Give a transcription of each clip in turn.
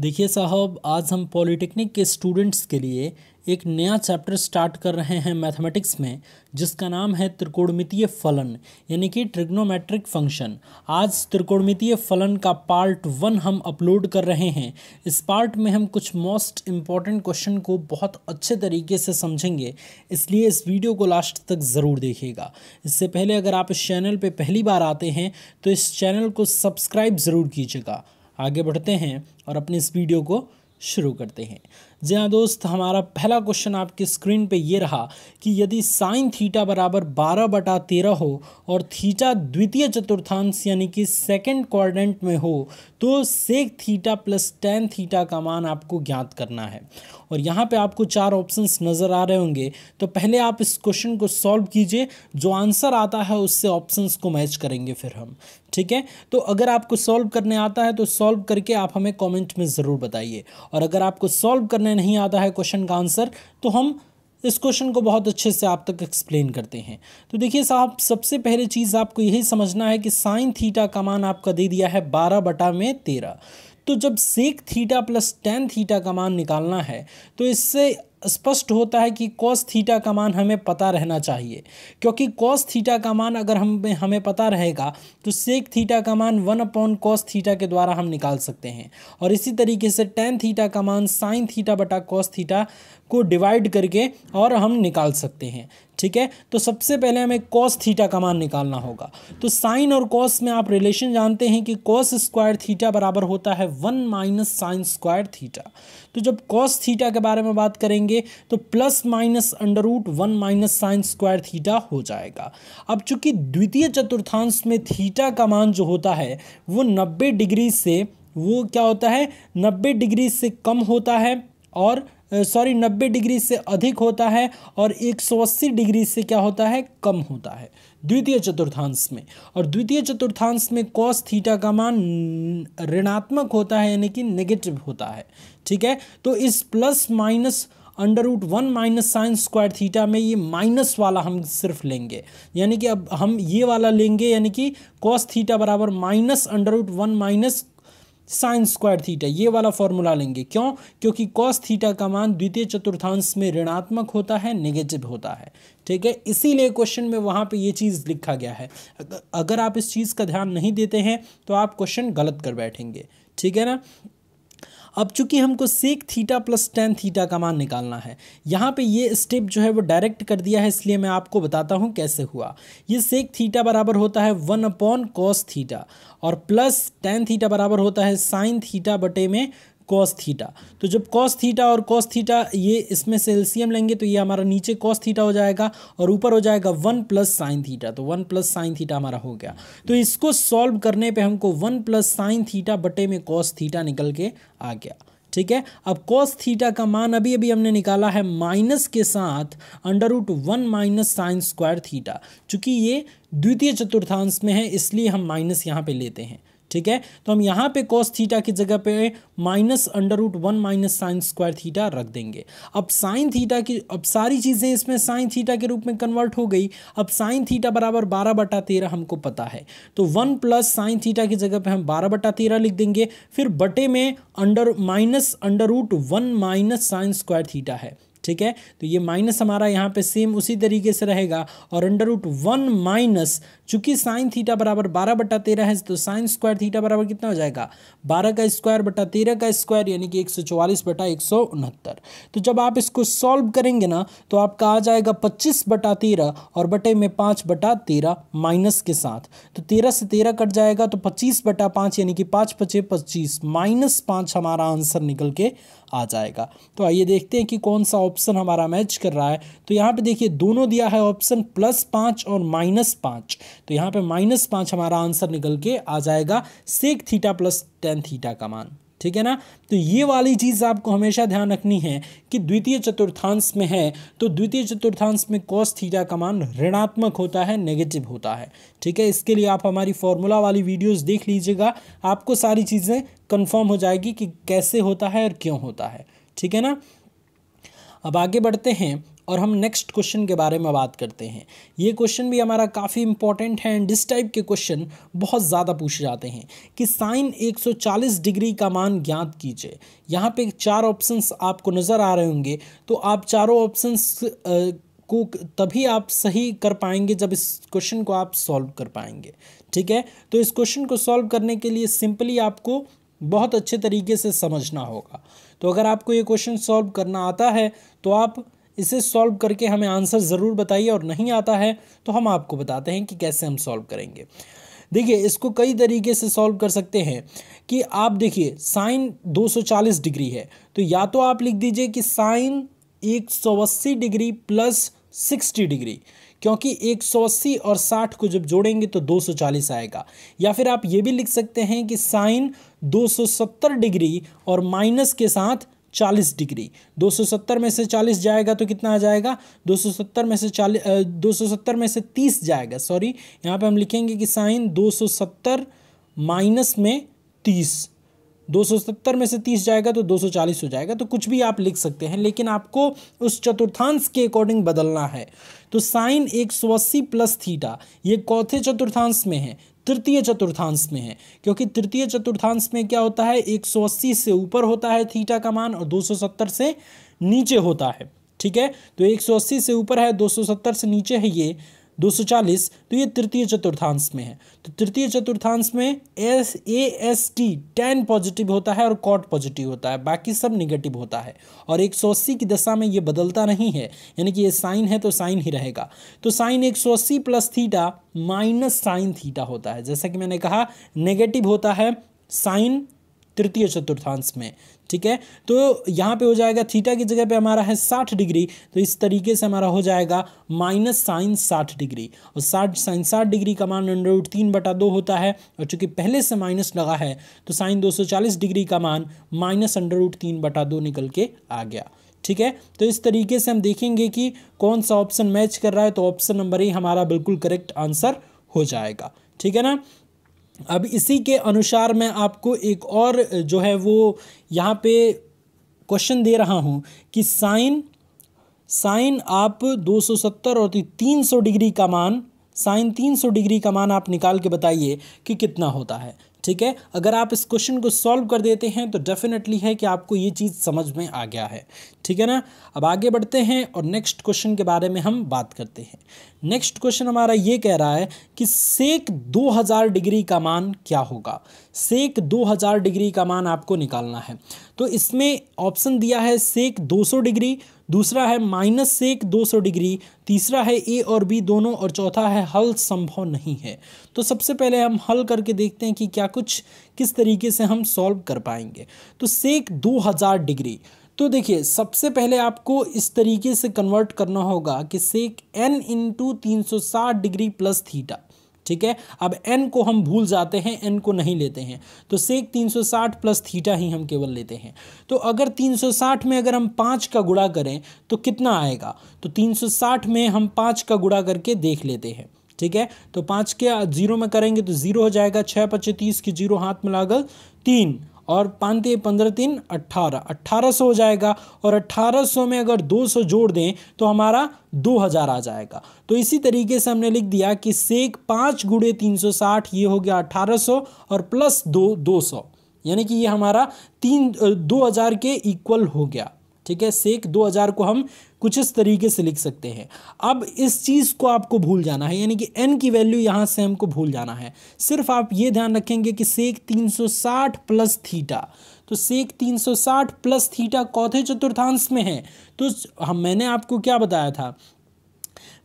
देखिए साहब आज हम पॉलिटेक्निक के स्टूडेंट्स के लिए एक नया चैप्टर स्टार्ट कर रहे हैं मैथमेटिक्स में जिसका नाम है त्रिकोणमितीय फलन यानी कि ट्रिग्नोमेट्रिक फंक्शन आज त्रिकोणमितीय फलन का पार्ट वन हम अपलोड कर रहे हैं इस पार्ट में हम कुछ मोस्ट इम्पॉर्टेंट क्वेश्चन को बहुत अच्छे तरीके से समझेंगे इसलिए इस वीडियो को लास्ट तक ज़रूर देखिएगा इससे पहले अगर आप इस चैनल पर पहली बार आते हैं तो इस चैनल को सब्सक्राइब ज़रूर कीजिएगा आगे बढ़ते हैं और अपने इस वीडियो को शुरू करते हैं जी हाँ दोस्त हमारा पहला क्वेश्चन आपके स्क्रीन पे ये रहा कि यदि साइन थीटा बराबर बारह बटा तेरह हो और थीटा द्वितीय चतुर्थांश यानी कि सेकंड क्वाड्रेंट में हो तो sec theta plus tan theta का मान आपको ज्ञात करना है और यहाँ पे आपको चार ऑप्शंस नज़र आ रहे होंगे तो पहले आप इस क्वेश्चन को सॉल्व कीजिए जो आंसर आता है उससे ऑप्शंस को मैच करेंगे फिर हम ठीक है तो अगर आपको सॉल्व करने आता है तो सॉल्व करके आप हमें कॉमेंट में ज़रूर बताइए और अगर आपको सॉल्व करने नहीं आता है क्वेश्चन का आंसर तो हम इस क्वेश्चन को बहुत अच्छे से आप तक एक्सप्लेन करते हैं तो देखिए साहब सबसे पहले चीज़ आपको यही समझना है कि साइन थीटा का मान आपका दे दिया है बारह बटा में तेरह तो जब sec theta plus tan theta का मान निकालना है तो इससे स्पष्ट होता है कि कॉस थीटा का मान हमें पता रहना चाहिए क्योंकि कॉस थीटा का मान अगर हम हमें पता रहेगा तो सेक थीटा का मान वन अपॉन कॉस थीटा के द्वारा हम निकाल सकते हैं और इसी तरीके से टेन थीटा का मान साइन थीटा बटा कॉस थीटा को डिवाइड करके और हम निकाल सकते हैं ठीक है तो सबसे पहले हमें कॉस थीटा का मान निकालना होगा तो साइन और कॉस में आप रिलेशन जानते हैं कि कॉस स्क्वायर थीटा बराबर होता है one minus sine square theta तो जब कॉस थीटा के बारे में बात करेंगे तो plus minus under root one minus sine square theta हो जाएगा अब चूंकि द्वितीय चतुर्थांश में थीटा का मान जो होता है वो नब्बे डिग्री से वो क्या होता है नब्बे डिग्री से कम होता है और सॉरी नब्बे डिग्री से अधिक होता है और एक डिग्री से क्या होता है कम होता है द्वितीय चतुर्थांश में और द्वितीय चतुर्थांश में कॉस थीटा का मान ऋणात्मक होता है यानी कि नेगेटिव होता है ठीक है तो इस plus minus under root one minus sine square theta में ये माइनस वाला हम सिर्फ लेंगे यानी कि अब हम ये वाला लेंगे यानी कि कॉस थीटा बराबर minus under root one minus sine square theta ये वाला फॉर्मूला लेंगे क्यों क्योंकि कॉस थीटा का मान द्वितीय चतुर्थांश में ऋणात्मक होता है नेगेटिव होता है ठीक है इसीलिए क्वेश्चन में वहाँ पे ये चीज़ लिखा गया है अगर आप इस चीज़ का ध्यान नहीं देते हैं तो आप क्वेश्चन गलत कर बैठेंगे ठीक है ना अब चूंकि हमको sec theta plus tan theta का मान निकालना है यहाँ पे ये स्टेप जो है वो डायरेक्ट कर दिया है इसलिए मैं आपको बताता हूँ कैसे हुआ ये सेक थीटा बराबर होता है वन अपॉन कॉस थीटा और प्लस टेन थीटा बराबर होता है साइन थीटा बटे में कॉस थीटा तो जब कॉस थीटा और कॉस थीटा ये इसमें से एल्सियम लेंगे तो ये हमारा नीचे कॉस थीटा हो जाएगा और ऊपर हो जाएगा वन प्लस साइन थीटा तो वन प्लस साइन थीटा हमारा हो गया तो इसको सॉल्व करने पे हमको वन प्लस साइन थीटा बटे में कॉस थीटा निकल के आ गया ठीक है अब कॉस थीटा का मान अभी अभी हमने निकाला है माइनस के साथ under root one minus sine square theta चूँकि ये द्वितीय चतुर्थांश में है इसलिए हम माइनस यहाँ पे लेते हैं ठीक है तो हम यहाँ पे कॉस थीटा की जगह पे minus under root one minus sine square theta रख देंगे अब साइन थीटा की अब सारी चीज़ें इसमें साइन थीटा के रूप में कन्वर्ट हो गई अब साइन थीटा बराबर बारह बटा तेरह हमको पता है तो वन प्लस साइन थीटा की जगह पे हम बारह बटा तेरह लिख देंगे फिर बटे में under minus under root one minus sine square theta है ठीक है तो ये माइनस हमारा यहाँ पे सेम उसी तरीके से रहेगा और अंडर रूट वन माइनस चूंकि साइन थीटा बराबर बारह बटा तेरह है तो साइन स्क्वायर थीटा बराबर कितना हो जाएगा बारह का स्क्वायर बटा तेरह का स्क्वायर यानी कि एक सौ चौवालीस बटा एक सौ उनहत्तर तो जब आप इसको सॉल्व करेंगे ना तो आपका आ जाएगा पच्चीस बटा तेरह और बटे में पाँच बटा तेरह माइनस के साथ तो तेरह से तेरह कट जाएगा तो पच्चीस बटा पाँच यानी कि पाँच पचे पच्चीस माइनस पाँच हमारा आंसर निकल के आ जाएगा तो आइए देखते हैं कि कौन सा ऑप्शन हमारा मैच कर रहा है तो यहाँ पे देखिए दोनों दिया है ऑप्शन प्लस पाँच और माइनस पाँच तो यहाँ पे माइनस पाँच हमारा आंसर निकल के आ जाएगा sec theta plus tan theta का मान ठीक है ना तो ये वाली चीज़ आपको हमेशा ध्यान रखनी है कि द्वितीय चतुर्थांश में है तो द्वितीय चतुर्थांश में कॉस थीटा का मान ऋणात्मक होता है नेगेटिव होता है ठीक है इसके लिए आप हमारी फॉर्मूला वाली वीडियोस देख लीजिएगा आपको सारी चीज़ें कंफर्म हो जाएगी कि कैसे होता है और क्यों होता है ठीक है ना अब आगे बढ़ते हैं और हम नेक्स्ट क्वेश्चन के बारे में बात करते हैं ये क्वेश्चन भी हमारा काफ़ी इंपॉर्टेंट है एंड इस टाइप के क्वेश्चन बहुत ज़्यादा पूछे जाते हैं कि साइन 140 डिग्री का मान ज्ञात कीजिए यहाँ पे चार ऑप्शंस आपको नज़र आ रहे होंगे तो आप चारों ऑप्शंस को तभी आप सही कर पाएंगे जब इस क्वेश्चन को आप सॉल्व कर पाएंगे ठीक है तो इस क्वेश्चन को सॉल्व करने के लिए सिंपली आपको बहुत अच्छे तरीके से समझना होगा तो अगर आपको ये क्वेश्चन सॉल्व करना आता है तो आप इसे सॉल्व करके हमें आंसर ज़रूर बताइए और नहीं आता है तो हम आपको बताते हैं कि कैसे हम सॉल्व करेंगे देखिए इसको कई तरीके से सॉल्व कर सकते हैं कि आप देखिए साइन 240 डिग्री है तो या तो आप लिख दीजिए कि साइन 180 डिग्री प्लस 60 डिग्री क्योंकि 180 और 60 को जब जोड़ेंगे तो 240 आएगा या फिर आप ये भी लिख सकते हैं कि साइन 270 डिग्री और माइनस के साथ चालीस डिग्री 270 में से 40 जाएगा तो कितना आ जाएगा 270 में से 40 270 में से 30 जाएगा सॉरी यहाँ पे हम लिखेंगे कि साइन 270 माइनस में 30 270 में से 30 जाएगा तो 240 हो जाएगा तो कुछ भी आप लिख सकते हैं लेकिन आपको उस चतुर्थांश के अकॉर्डिंग बदलना है तो साइन 180 प्लस थीटा ये चौथे चतुर्थांश में है तृतीय चतुर्थांश में है क्योंकि तृतीय चतुर्थांश में क्या होता है 180 से ऊपर होता है थीटा का मान और 270 से नीचे होता है ठीक है तो 180 से ऊपर है 270 से नीचे है ये चालीस तो ये तृतीय चतुर्थांश में है तो तृतीय चतुर्थांश में S A S T tan positive होता है और कॉट पॉजिटिव होता है बाकी सब निगेटिव होता है और अस्सी की दशा में ये बदलता नहीं है यानी कि ये साइन है तो साइन ही रहेगा तो साइन अस्सी plus theta minus sine theta होता है जैसा कि मैंने कहा नेगेटिव होता है साइन तृतीय चतुर्थांश में ठीक है तो यहाँ पे हो जाएगा थीटा की जगह पे हमारा है साठ डिग्री तो इस तरीके से हमारा हो जाएगा माइनस साइन साठ डिग्री और साठ साइन साठ डिग्री का मान अंडर रूट तीन बटा दो होता है और चूंकि पहले से माइनस लगा है तो साइन दो सौ चालीस डिग्री का मान माइनस अंडर रूट तीन बटा दो निकल के आ गया ठीक है तो इस तरीके से हम देखेंगे कि कौन सा ऑप्शन मैच कर रहा है तो ऑप्शन नंबर ए हमारा बिल्कुल करेक्ट आंसर हो जाएगा ठीक है ना अब इसी के अनुसार मैं आपको एक और जो है वो यहाँ पे क्वेश्चन दे रहा हूँ कि साइन साइन आप 270 और 300 डिग्री का मान साइन 300 डिग्री का मान आप निकाल के बताइए कि कितना होता है ठीक है अगर आप इस क्वेश्चन को सॉल्व कर देते हैं तो डेफिनेटली है कि आपको ये चीज़ समझ में आ गया है ठीक है ना अब आगे बढ़ते हैं और नेक्स्ट क्वेश्चन के बारे में हम बात करते हैं नेक्स्ट क्वेश्चन हमारा ये कह रहा है कि सेक 2000 डिग्री का मान क्या होगा सेक 2000 डिग्री का मान आपको निकालना है तो इसमें ऑप्शन दिया है सेक दो डिग्री दूसरा है माइनस सेक 200 डिग्री तीसरा है ए और बी दोनों और चौथा है हल संभव नहीं है तो सबसे पहले हम हल करके देखते हैं कि क्या कुछ किस तरीके से हम सॉल्व कर पाएंगे तो सेक 2000 डिग्री तो देखिए सबसे पहले आपको इस तरीके से कन्वर्ट करना होगा कि सेक एन इंटू तीन डिग्री प्लस थीटा ठीक है अब एन को हम भूल जाते हैं एन को नहीं लेते हैं तो सेक 360 प्लस थीटा ही हम केवल लेते हैं तो अगर 360 में अगर हम पाँच का गुड़ा करें तो कितना आएगा तो 360 में हम पाँच का गुड़ा करके देख लेते हैं ठीक है तो पाँच के जीरो में करेंगे तो जीरो हो जाएगा छः पच्चीस की जीरो हाथ में लागल तीन और पाँच पंद्रह तीन अट्ठारह अट्ठारह सौ हो जाएगा और अट्ठारह सौ में अगर दो सौ जोड़ दें तो हमारा दो हज़ार आ जाएगा तो इसी तरीके से हमने लिख दिया कि सेक पाँच गुड़े तीन सौ साठ ये हो गया अट्ठारह सौ और प्लस दो दो सौ यानी कि ये हमारा तीन दो हज़ार के इक्वल हो गया ठीक है सेक 2000 को हम कुछ इस तरीके से लिख सकते हैं अब इस चीज़ को आपको भूल जाना है यानी कि एन की वैल्यू यहाँ से हमको भूल जाना है सिर्फ आप ये ध्यान रखेंगे कि सेक 360 प्लस थीटा तो सेक 360 प्लस थीटा चौथे चतुर्थांश में है तो हम मैंने आपको क्या बताया था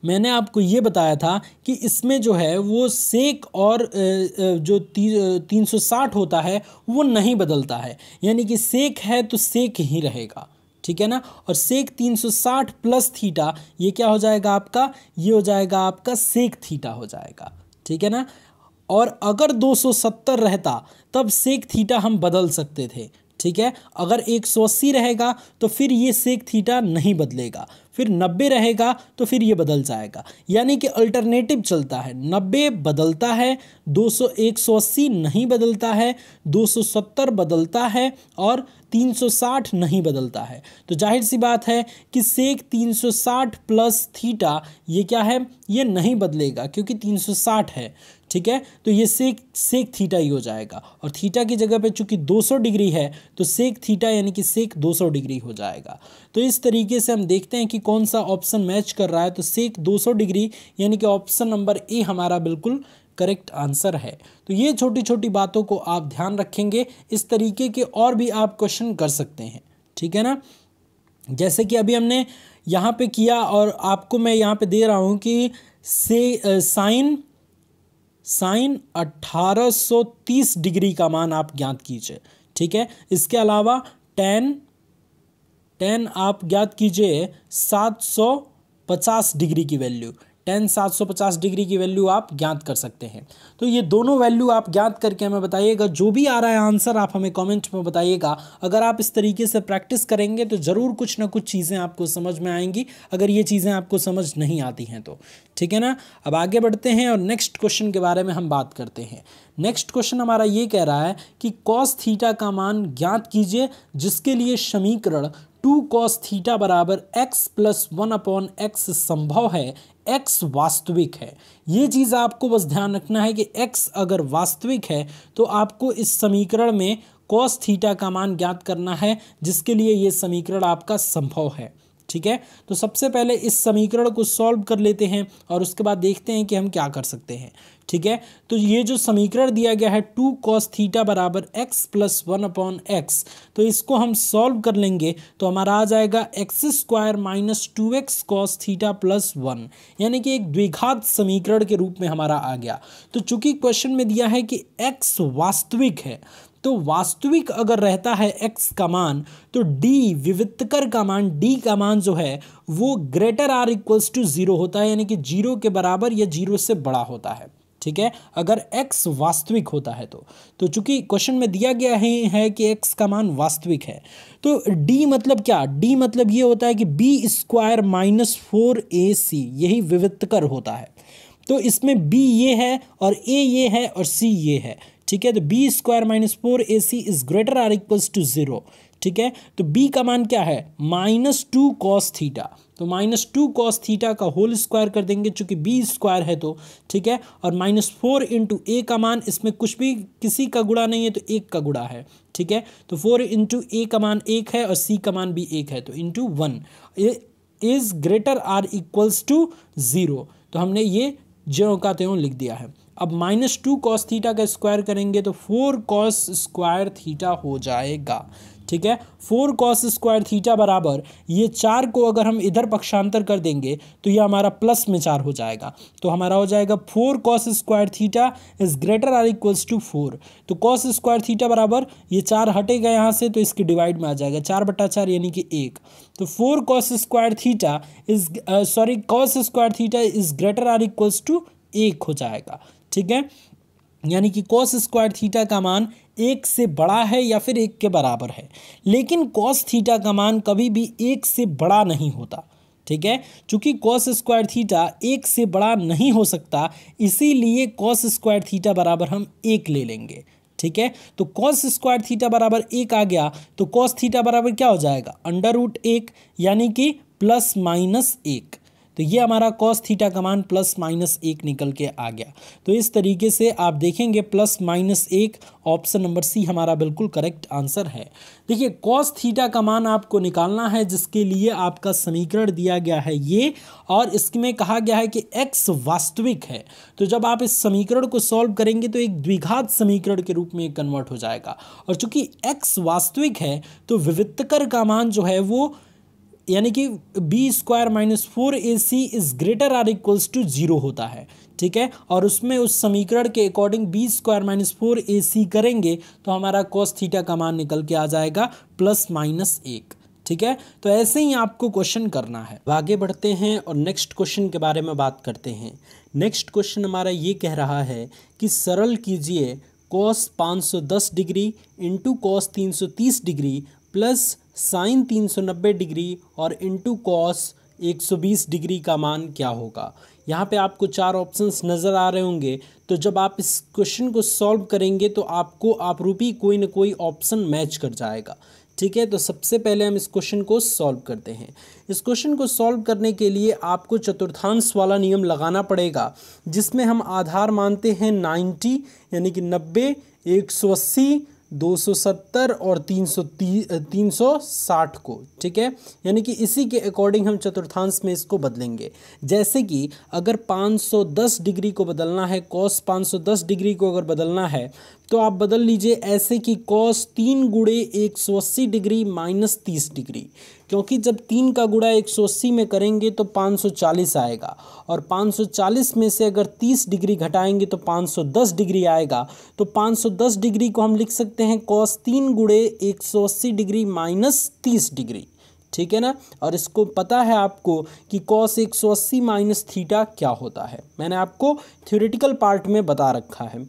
मैंने आपको ये बताया था कि इसमें जो है वो सेक और जो ती, तीन सौ साठ होता है वो नहीं बदलता है यानी कि सेक है तो सेक ही रहेगा ठीक है ना और सेक 360 प्लस थीटा ये क्या हो जाएगा आपका ये हो जाएगा आपका सेक थीटा हो जाएगा ठीक है ना और अगर 270 रहता तब सेक थीटा हम बदल सकते थे ठीक है अगर एक रहेगा तो फिर ये सेक थीटा नहीं बदलेगा फिर 90 रहेगा तो फिर ये बदल जाएगा यानी कि अल्टरनेटिव चलता है 90 बदलता है 200 180 नहीं बदलता है 270 बदलता है और 360 नहीं बदलता है तो जाहिर सी बात है कि सेक 360 प्लस थीटा ये क्या है ये नहीं बदलेगा क्योंकि 360 है ठीक है तो ये सेक सेक थीटा ही हो जाएगा और थीटा की जगह पे चूंकि 200 डिग्री है तो सेक थीटा यानी कि सेक 200 डिग्री हो जाएगा तो इस तरीके से हम देखते हैं कि कौन सा ऑप्शन मैच कर रहा है तो सेक 200 डिग्री यानी कि ऑप्शन नंबर ए हमारा बिल्कुल करेक्ट आंसर है तो ये छोटी छोटी बातों को आप ध्यान रखेंगे इस तरीके के और भी आप क्वेश्चन कर सकते हैं ठीक है ना जैसे कि अभी हमने यहाँ पे किया और आपको मैं यहाँ पे दे रहा हूँ कि से साइन साइन 1830 डिग्री का मान आप ज्ञात कीजिए ठीक है इसके अलावा टेन टेन आप ज्ञात कीजिए 750 डिग्री की वैल्यू टेन सात सौ पचास डिग्री की वैल्यू आप ज्ञात कर सकते हैं तो ये दोनों वैल्यू आप ज्ञात करके हमें बताइएगा जो भी आ रहा है आंसर आप हमें कमेंट में बताइएगा अगर आप इस तरीके से प्रैक्टिस करेंगे तो ज़रूर कुछ ना कुछ चीज़ें आपको समझ में आएंगी अगर ये चीज़ें आपको समझ नहीं आती हैं तो ठीक है ना अब आगे बढ़ते हैं और नेक्स्ट क्वेश्चन के बारे में हम बात करते हैं नेक्स्ट क्वेश्चन हमारा ये कह रहा है कि कॉस थीटा का मान ज्ञात कीजिए जिसके लिए समीकरण टू कॉस थीटा बराबर x plus one upon x संभव है एक्स वास्तविक है ये चीज़ आपको बस ध्यान रखना है कि एक्स अगर वास्तविक है तो आपको इस समीकरण में कॉस थीटा का मान ज्ञात करना है जिसके लिए ये समीकरण आपका संभव है ठीक है तो सबसे पहले इस समीकरण को सॉल्व कर लेते हैं और उसके बाद देखते हैं कि हम क्या कर सकते हैं ठीक है तो ये जो समीकरण दिया गया है टू कॉस थीटा बराबर x plus one upon x तो इसको हम सॉल्व कर लेंगे तो हमारा आ जाएगा x square minus two x cos theta plus one यानी कि एक द्विघात समीकरण के रूप में हमारा आ गया तो चूंकि क्वेश्चन में दिया है कि एक्स वास्तविक है तो वास्तविक अगर रहता है एक्स का मान तो डी विविधकर का मान डी का मान जो है वो greater or equals to zero होता है यानी कि जीरो के बराबर या जीरो से बड़ा होता है ठीक है अगर x वास्तविक होता है तो तो चूंकि क्वेश्चन में दिया गया है, है कि x का मान वास्तविक है तो d मतलब क्या d मतलब ये होता है कि b स्क्वायर माइनस फोर ए सी यही विविधकर होता है तो इसमें b ये है और a ये है और c ये है ठीक है तो b square minus four A C is greater or equals to zero ठीक है तो b का मान क्या है माइनस टू कॉस थीटा तो माइनस टू कॉस थीटा का होल स्क्वायर कर देंगे चूंकि बी स्क्वायर है तो ठीक है और माइनस फोर इंटू ए का मान इसमें कुछ भी किसी का गुड़ा नहीं है तो एक का गुड़ा है ठीक है तो फोर इंटू ए का मान एक है और c का मान भी एक है तो into one is greater or equals to zero तो हमने ये जो का त्यों लिख दिया है अब माइनस टू कॉस थीटा का स्क्वायर करेंगे तो फोर कॉस स्क्वायर थीटा हो जाएगा ठीक है फोर कॉस स्क्वायर थीटा बराबर ये चार को अगर हम इधर पक्षांतर कर देंगे तो ये हमारा प्लस में चार हो जाएगा तो हमारा हो जाएगा four cos square theta is greater or equals to four तो कॉस स्क्वायर थीटा बराबर ये चार हटेगा यहाँ से तो इसके डिवाइड में आ जाएगा चार बटा चार यानी कि एक तो four cos square theta is sorry cos square theta is greater or equals to एक हो जाएगा ठीक है यानी कि कॉस स्क्वायर थीटा का मान एक से बड़ा है या फिर एक के बराबर है लेकिन कॉस थीटा का मान कभी भी एक से बड़ा नहीं होता ठीक है चूंकि कॉस स्क्वायर थीटा एक से बड़ा नहीं हो सकता इसीलिए कॉस स्क्वायर थीटा बराबर हम एक ले लेंगे ठीक है तो कॉस स्क्वायर थीटा बराबर एक आ गया तो कॉस थीटा बराबर क्या हो जाएगा अंडर रूट एक यानी कि प्लस माइनस एक तो ये हमारा कॉस थीटा का मान प्लस माइनस एक निकल के आ गया तो इस तरीके से आप देखेंगे प्लस माइनस एक ऑप्शन नंबर सी हमारा बिल्कुल करेक्ट आंसर है देखिए कॉस थीटा का मान आपको निकालना है जिसके लिए आपका समीकरण दिया गया है ये और इसमें कहा गया है कि एक्स वास्तविक है तो जब आप इस समीकरण को सॉल्व करेंगे तो एक द्विघात समीकरण के रूप में कन्वर्ट हो जाएगा और चूंकि एक्स वास्तविक है तो विविधकर का मान जो है वो यानी कि B square minus four A C is greater or equals to zero होता है ठीक है और उसमें उस समीकरण के according B square minus four ए सी करेंगे तो हमारा कॉस थीटा का मान निकल के आ जाएगा प्लस माइनस एक ठीक है तो ऐसे ही आपको क्वेश्चन करना है आगे बढ़ते हैं और नेक्स्ट क्वेश्चन के बारे में बात करते हैं नेक्स्ट क्वेश्चन हमारा ये कह रहा है कि सरल कीजिए कॉस दस डिग्री इंटू कॉस तीस डिग्री प्लस साइन 390 डिग्री और इंटू कॉस 120 डिग्री का मान क्या होगा यहाँ पे आपको चार ऑप्शंस नज़र आ रहे होंगे तो जब आप इस क्वेश्चन को सॉल्व करेंगे तो आपको आपरूपी कोई ना कोई ऑप्शन मैच कर जाएगा ठीक है तो सबसे पहले हम इस क्वेश्चन को सॉल्व करते हैं इस क्वेश्चन को सॉल्व करने के लिए आपको चतुर्थांश वाला नियम लगाना पड़ेगा जिसमें हम आधार मानते हैं 90 यानी कि 90 180 270 और 330 360 को ठीक है यानी कि इसी के अकॉर्डिंग हम चतुर्थांश में इसको बदलेंगे जैसे कि अगर 510 डिग्री को बदलना है कॉस 510 डिग्री को अगर बदलना है तो आप बदल लीजिए ऐसे कि कॉस तीन गुड़े एक सौ अस्सी डिग्री माइनस तीस डिग्री क्योंकि जब तीन का गुड़ा एक सौ अस्सी में करेंगे तो पाँच सौ चालीस आएगा और पाँच सौ चालीस में से अगर तीस डिग्री घटाएंगे तो पाँच सौ दस डिग्री आएगा तो पाँच सौ दस डिग्री को हम लिख सकते हैं कॉस तीन गुड़े एक सौ अस्सी डिग्री माइनस तीस डिग्री ठीक है ना और इसको पता है आपको कि कॉस एक सौ अस्सी माइनस थीटा क्या होता है मैंने आपको थ्योरेटिकल पार्ट में बता रखा है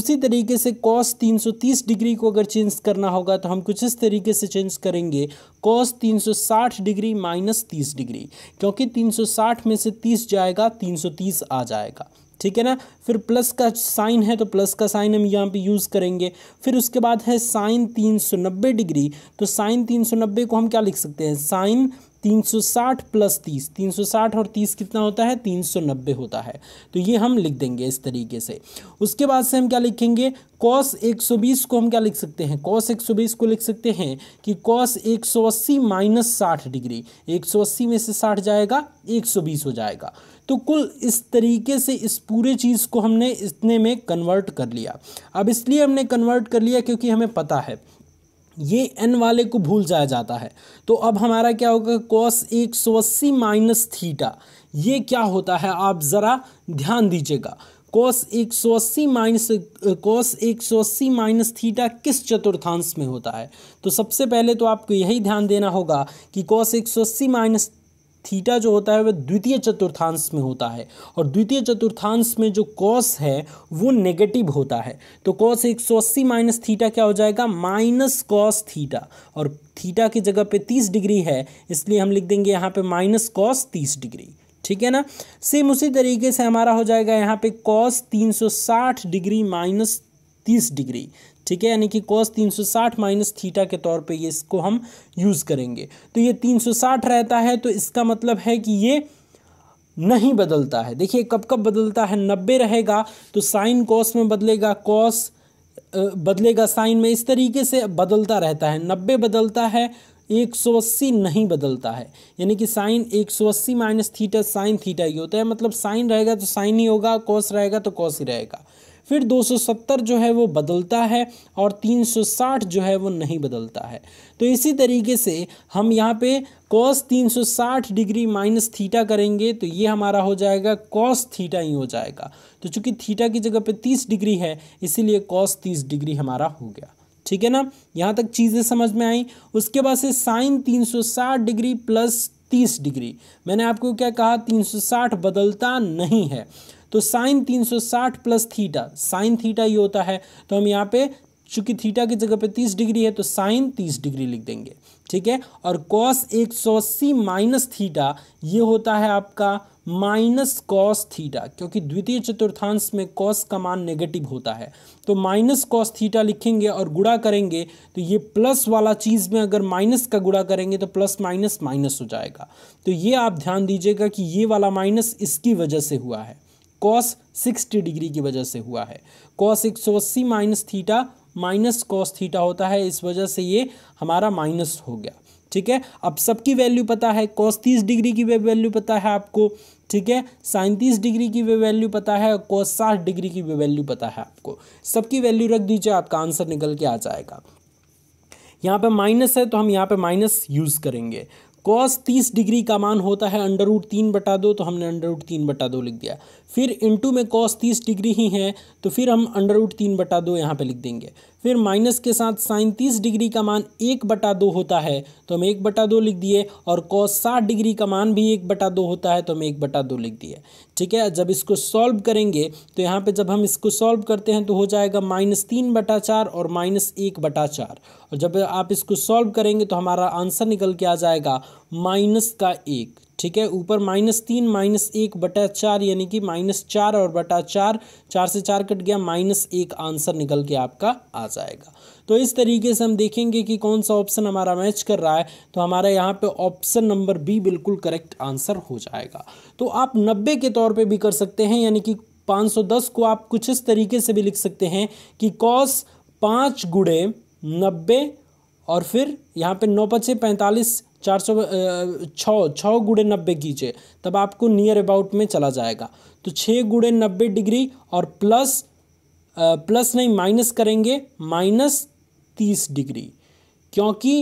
उसी तरीके से कॉस 330 डिग्री को अगर चेंज करना होगा तो हम कुछ इस तरीके से चेंज करेंगे कॉस 360 डिग्री माइनस तीस डिग्री क्योंकि 360 में से 30 जाएगा 330 आ जाएगा ठीक है ना फिर प्लस का साइन है तो प्लस का साइन हम यहाँ पे यूज़ करेंगे फिर उसके बाद है साइन तीन सौ नब्बे डिग्री तो साइन तीन सौ नब्बे को हम क्या लिख सकते हैं साइन 360 प्लस 30 360 और 30 कितना होता है 390 होता है तो ये हम लिख देंगे इस तरीके से उसके बाद से हम क्या लिखेंगे कॉस 120 को हम क्या लिख सकते हैं कॉस 120 को लिख सकते हैं कि कॉस 180 माइनस साठ डिग्री अस्सी में से 60 जाएगा 120 हो जाएगा तो कुल इस तरीके से इस पूरे चीज़ को हमने इतने में कन्वर्ट कर लिया अब इसलिए हमने कन्वर्ट कर लिया क्योंकि हमें पता है ये एन वाले को भूल जाया जाता है तो अब हमारा क्या होगा कॉस एक सौ अस्सी माइनस थीटा ये क्या होता है आप ज़रा ध्यान दीजिएगा कॉस एक सौ अस्सी माइनस कॉस एक सौ अस्सी माइनस थीटा किस चतुर्थांश में होता है तो सबसे पहले तो आपको यही ध्यान देना होगा कि कॉस एक सौ अस्सी माइनस थीटा जो होता है वह द्वितीय चतुर्थांश में होता है और द्वितीय चतुर्थांश में जो कॉस है वो नेगेटिव होता है तो कॉस एक सौ अस्सी माइनस थीटा क्या हो जाएगा माइनस कॉस थीटा और थीटा की जगह पे तीस डिग्री है इसलिए हम लिख देंगे यहाँ पे माइनस कॉस तीस डिग्री ठीक है ना सेम उसी तरीके से हमारा हो जाएगा यहाँ पे कॉस तीन सौ साठ डिग्री माइनस तीस डिग्री ठीक है यानी कि कॉस 360 माइनस थीटा के तौर पे ये इसको हम यूज़ करेंगे तो ये 360 रहता है तो इसका मतलब है कि ये नहीं बदलता है देखिए कब कब बदलता है नब्बे रहेगा तो साइन कॉस में बदलेगा कॉस बदलेगा साइन में इस तरीके से बदलता रहता है नब्बे बदलता है एक सौ अस्सी नहीं बदलता है यानी कि साइन एक सौ अस्सी माइनस थीटा साइन थीटा ही होता है मतलब साइन रहेगा तो साइन ही होगा कॉस रहेगा तो कॉस ही रहेगा फिर 270 जो है वो बदलता है और 360 जो है वो नहीं बदलता है तो इसी तरीके से हम यहाँ पे कॉस 360 डिग्री माइनस थीटा करेंगे तो ये हमारा हो जाएगा कॉस थीटा ही हो जाएगा तो चूंकि थीटा की जगह पे 30 डिग्री है इसीलिए कॉस तीस डिग्री हमारा हो गया ठीक है ना यहाँ तक चीज़ें समझ में आई उसके बाद से साइन तीन डिग्री प्लस 30 डिग्री मैंने आपको क्या कहा 360 बदलता नहीं है तो sine 360 plus theta sine theta ये होता है तो हम यहाँ पे चूंकि थीटा की जगह पे 30 डिग्री है तो साइन 30 डिग्री लिख देंगे ठीक है और कॉस अस्सी माइनस थीटा ये होता है आपका माइनस कॉस थीटा क्योंकि द्वितीय चतुर्थांश में कॉस का मान नेगेटिव होता है तो माइनस कॉस थीटा लिखेंगे और गुड़ा करेंगे तो ये प्लस वाला चीज़ में अगर माइनस का गुड़ा करेंगे तो प्लस माइनस माइनस हो जाएगा तो ये आप ध्यान दीजिएगा कि ये वाला माइनस इसकी वजह से हुआ है कॉस सिक्सटी डिग्री की वजह से हुआ है कॉस एक सौ अस्सी minus theta minus cos theta होता है इस वजह से ये हमारा माइनस हो गया ठीक है अब सबकी वैल्यू पता है कॉस तीस डिग्री की वैल्यू पता है आपको ठीक है साइन तीस डिग्री की वे वैल्यू पता है कॉस साठ डिग्री की वे वैल्यू पता है आपको सबकी वैल्यू रख दीजिए आपका आंसर निकल के आ जाएगा यहाँ पे माइनस है तो हम यहाँ पे माइनस यूज़ करेंगे कॉस तीस डिग्री का मान होता है अंडर रूट तीन बटा दो तो हमने अंडर रूट तीन बटा दो लिख दिया फिर इंटू में कॉस तीस डिग्री ही है तो फिर हम अंडर रूट तीन बटा दो यहाँ पर लिख देंगे फिर माइनस के साथ साइन तीस डिग्री का मान एक बटा दो होता है तो हम एक बटा दो लिख दिए और कॉस साठ डिग्री का मान भी एक बटा दो होता है तो हम एक बटा दो लिख दिए ठीक है जब इसको सॉल्व करेंगे तो यहाँ पे जब हम इसको सॉल्व करते हैं तो हो जाएगा माइनस तीन बटा चार और माइनस एक बटा चार और जब आप इसको सॉल्व करेंगे तो हमारा आंसर निकल के आ जाएगा माइनस का एक ठीक है ऊपर माइनस तीन माइनस एक बटा चार यानी कि माइनस चार और बटा चार चार से चार कट गया माइनस एक आंसर निकल के आपका आ जाएगा तो इस तरीके से हम देखेंगे कि कौन सा ऑप्शन हमारा मैच कर रहा है तो हमारा यहाँ पे ऑप्शन नंबर बी बिल्कुल करेक्ट आंसर हो जाएगा तो आप नब्बे के तौर पर भी कर सकते हैं यानी कि पाँच को आप कुछ इस तरीके से भी लिख सकते हैं कि कॉस पाँच गुड़े नब्बे और फिर यहाँ पे नौ पचे पैंतालीस चार सौ छः छः गुड़े नब्बे कीजिए तब आपको नियर अबाउट में चला जाएगा तो छः गुड़े नब्बे डिग्री और प्लस आ, प्लस नहीं माइनस करेंगे माइनस तीस डिग्री क्योंकि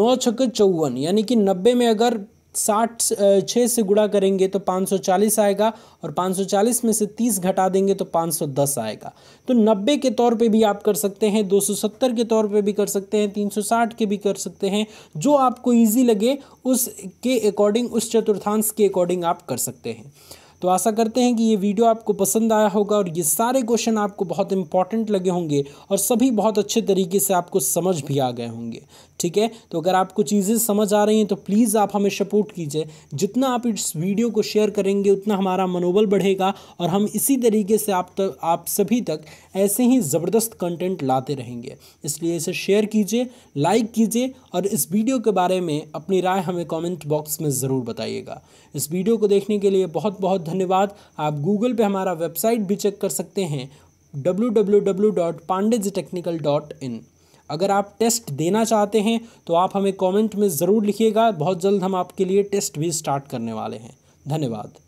नौ छक्के चौवन यानी कि नब्बे में अगर साठ छः से गुड़ा करेंगे तो 540 आएगा और 540 में से 30 घटा देंगे तो 510 आएगा तो 90 के तौर पे भी आप कर सकते हैं 270 के तौर पे भी कर सकते हैं 360 के भी कर सकते हैं जो आपको इजी लगे उस के अकॉर्डिंग उस चतुर्थांश के अकॉर्डिंग आप कर सकते हैं तो आशा करते हैं कि ये वीडियो आपको पसंद आया होगा और ये सारे क्वेश्चन आपको बहुत इंपॉर्टेंट लगे होंगे और सभी बहुत अच्छे तरीके से आपको समझ भी आ गए होंगे ठीक है तो अगर आपको चीज़ें समझ आ रही हैं तो प्लीज़ आप हमें सपोर्ट कीजिए जितना आप इस वीडियो को शेयर करेंगे उतना हमारा मनोबल बढ़ेगा और हम इसी तरीके से आप तक आप सभी तक ऐसे ही ज़बरदस्त कंटेंट लाते रहेंगे इसलिए इसे शेयर कीजिए लाइक कीजिए और इस वीडियो के बारे में अपनी राय हमें कमेंट बॉक्स में ज़रूर बताइएगा इस वीडियो को देखने के लिए बहुत बहुत धन्यवाद आप गूगल पे हमारा वेबसाइट भी चेक कर सकते हैं डब्ल्यू अगर आप टेस्ट देना चाहते हैं तो आप हमें कमेंट में ज़रूर लिखिएगा बहुत जल्द हम आपके लिए टेस्ट भी स्टार्ट करने वाले हैं धन्यवाद